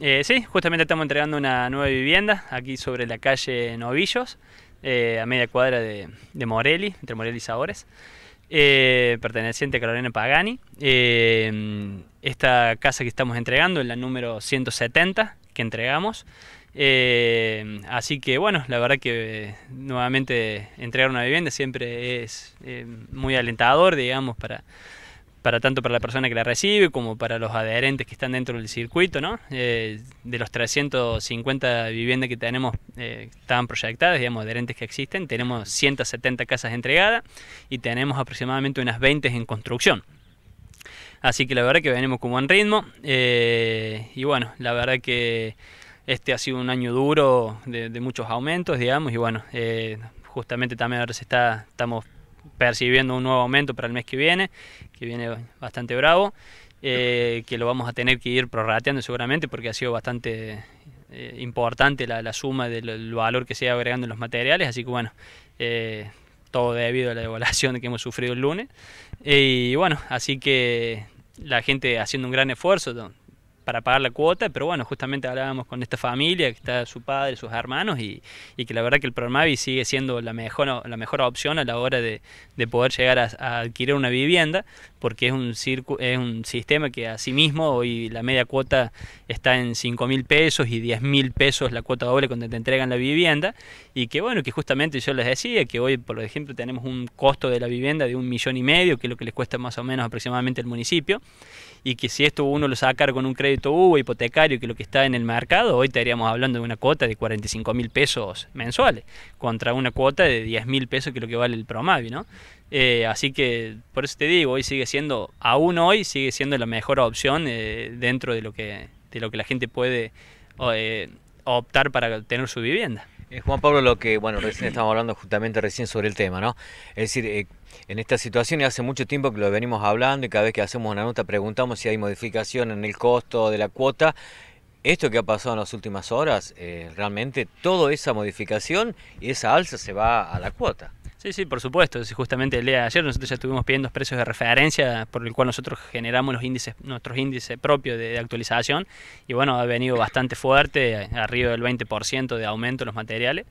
Eh, sí, justamente estamos entregando una nueva vivienda aquí sobre la calle Novillos, eh, a media cuadra de, de, Morelli, entre Morelli y Sabores, eh, perteneciente a Carolina Pagani. esta casa que estamos entregando es la número 170 que entregamos. así que bueno, la verdad que nuevamente entregar una vivienda siempre es muy alentador, digamos, para para tanto para la persona que la recibe como para los adherentes que están dentro del circuito, ¿no? Eh, de los 350 viviendas que tenemos, eh, estaban proyectadas, digamos, adherentes que existen, tenemos 170 casas entregadas y tenemos aproximadamente unas 20 en construcción. Así que la verdad que venimos con buen ritmo eh, y bueno, la verdad que este ha sido un año duro de, muchos aumentos, digamos, y bueno, eh, justamente también ahora está, estamos percibiendo un nuevo aumento para el mes que viene, que viene bastante bravo, eh, que lo vamos a tener que ir prorrateando seguramente porque ha sido bastante eh, importante la, suma del valor que se ha agregando en los materiales, así que bueno, eh, todo debido a la devaluación que hemos sufrido el lunes. Y bueno, así que la gente haciendo un gran esfuerzo, para pagar la cuota, pero bueno, justamente hablábamos con esta familia, que está su padre, sus hermanos, y, que la verdad que el Promavi sigue siendo la mejor, la mejor opción a la hora de, poder llegar a, adquirir una vivienda, porque es un, es un sistema que asimismo hoy la media cuota está en 5 mil pesos y 10 mil pesos la cuota doble cuando te entregan la vivienda, y que bueno, que justamente yo les decía que hoy, por ejemplo, tenemos un costo de la vivienda de un millón y medio, que es lo que les cuesta más o menos aproximadamente el municipio, y que si esto uno lo saca con un crédito crédito hipotecario que lo que está en el mercado, hoy estaríamos hablando de una cuota de 45 mil pesos mensuales contra una cuota de 10 mil pesos que lo que vale el Promavi, ¿no? Eh, así que por eso te digo, hoy sigue siendo, aún hoy sigue siendo la mejor opción eh, dentro de lo, que, lo que la gente puede eh, optar para tener su vivienda. Eh, Juan Pablo, lo que, bueno, recién estamos hablando justamente recién sobre el tema, ¿no? Es decir, eh, en esta situación y hace mucho tiempo que lo venimos hablando y cada vez que hacemos una nota preguntamos si hay modificación en el costo de la cuota. Esto que ha pasado en las últimas horas, eh, realmente toda esa modificación y esa alza se va a la cuota. Sí, sí, por supuesto. Justamente el día de ayer nosotros ya estuvimos pidiendo precios de referencia por el cual nosotros generamos los índices, nuestros índices propios de, actualización y bueno, ha venido bastante fuerte, arriba del 20% de aumento en los materiales.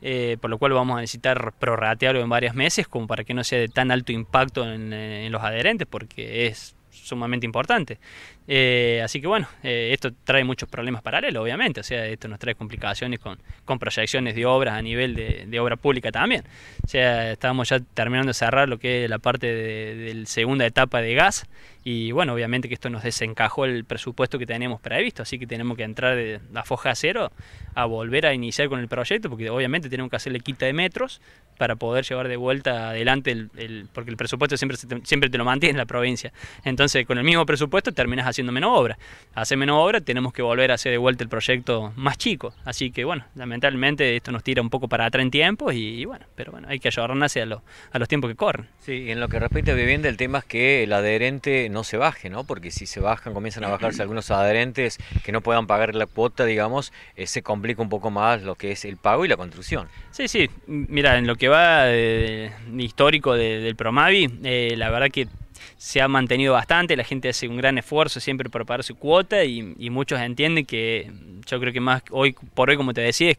Eh, por lo cual vamos a necesitar prorratearlo en varios meses como para que no sea de tan alto impacto en los adherentes porque es sumamente importante. Eh, así que bueno, eh, esto trae muchos problemas paralelos, obviamente. O sea, esto nos trae complicaciones con, con proyecciones de obras a nivel de, obra pública también. O sea, estábamos ya terminando de cerrar lo que es la parte de, de la segunda etapa de gas y bueno, obviamente que esto nos desencajó el presupuesto que tenemos previsto, así que tenemos que entrar de la foja cero a volver a iniciar con el proyecto, porque obviamente tenemos que hacerle quita de metros para poder llevar de vuelta adelante, el, porque el presupuesto siempre, te, siempre te lo mantiene en la provincia. Entonces, con el mismo presupuesto terminas haciendo menos obra. Hace menos obra, tenemos que volver a hacer de vuelta el proyecto más chico. Así que bueno, lamentablemente esto nos tira un poco para atrás en tiempo. y, bueno, pero bueno, hay que ayudarnos a, a los tiempos que corren. Sí, y en lo que respecta a vivienda, el tema es que el adherente no se baje, ¿no? Porque si se bajan, comienzan a bajarse algunos adherentes que no puedan pagar la cuota, digamos, eh, se complica un poco más lo que es el pago y la construcción. Sí, sí. Mira, en lo que va eh, histórico del Promavi, eh, la verdad que se ha mantenido bastante, la gente hace un gran esfuerzo siempre para pagar su cuota y, muchos entienden que yo creo que más hoy por hoy, como te decía, es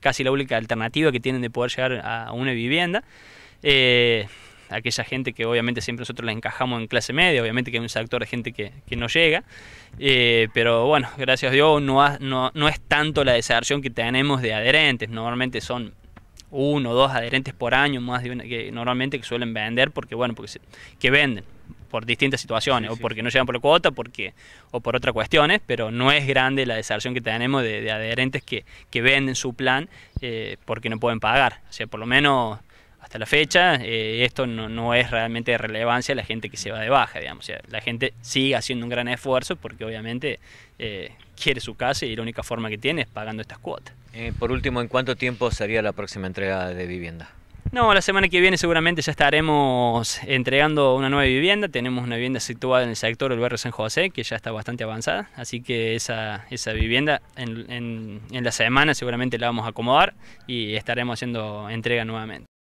casi la única alternativa que tienen de poder llegar a una vivienda aquella gente que obviamente siempre nosotros la encajamos en clase media, obviamente que hay un sector de gente que, no llega, eh, pero bueno, gracias a Dios no, no, es tanto la deserción que tenemos de adherentes, normalmente son uno o dos adherentes por año más que normalmente que suelen vender porque bueno porque que venden por distintas situaciones o porque no llegan por la cuota porque o por otras cuestiones pero no es grande la deserción que tenemos de, adherentes que, venden su plan eh, porque no pueden pagar o sea por lo menos hasta la fecha eh, esto no, es realmente de relevancia a la gente que se va de baja, digamos. la gente sigue haciendo un gran esfuerzo porque obviamente eh, quiere su casa y la única forma que tiene es pagando estas cuotas. Eh, por último, ¿en cuánto tiempo sería la próxima entrega de vivienda? No, la semana que viene seguramente ya estaremos entregando una nueva vivienda. Tenemos una vivienda situada en el sector del barrio San José, que ya está bastante avanzada. Así que esa, esa vivienda en la semana seguramente la vamos a acomodar y estaremos haciendo entrega nuevamente.